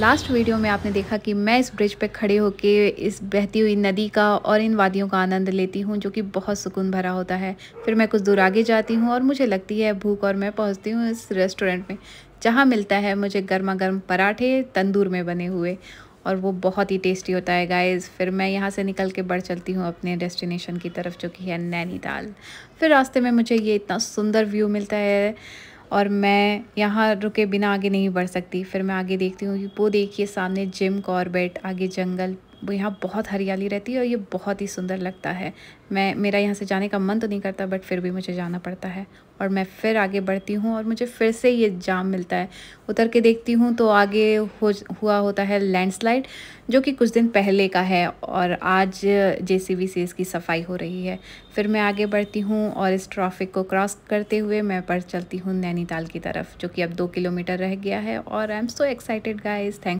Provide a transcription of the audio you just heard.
last video में आपने देखा कि मैं इस ब्रिज पे खड़े होकर इस बहती हुई नदी का और इन वादियों का आनंद लेती हूँ जो कि बहुत सुकून भरा होता है फिर मैं कुछ दूर आगे जाती हूँ और मुझे लगती है भूख और मैं पहुँचती हूँ इस रेस्टोरेंट में जहाँ मिलता है मुझे गर्मा गर्म पराठे तंदूर में बने हुए और वो बहुत ही टेस्टी होता है गाइज़ फिर मैं यहाँ से निकल के बढ़ चलती हूँ अपने डेस्टिनेशन की तरफ जो कि है नैनीताल फिर रास्ते में मुझे ये इतना सुंदर व्यू मिलता है और मैं यहाँ रुके बिना आगे नहीं बढ़ सकती फिर मैं आगे देखती हूँ कि वो देखिए सामने जिम कॉर्बेट आगे जंगल यहाँ बहुत हरियाली रहती है और ये बहुत ही सुंदर लगता है मैं मेरा यहाँ से जाने का मन तो नहीं करता बट फिर भी मुझे जाना पड़ता है और मैं फिर आगे बढ़ती हूँ और मुझे फिर से ये जाम मिलता है उतर के देखती हूँ तो आगे हो हुआ होता है लैंडस्लाइड जो कि कुछ दिन पहले का है और आज जे से इसकी सफाई हो रही है फिर मैं आगे बढ़ती हूँ और इस ट्रॉफिक को क्रॉस करते हुए मैं पर चलती हूँ नैनीताल की तरफ जो कि अब दो किलोमीटर रह गया है और I am so excited guys thank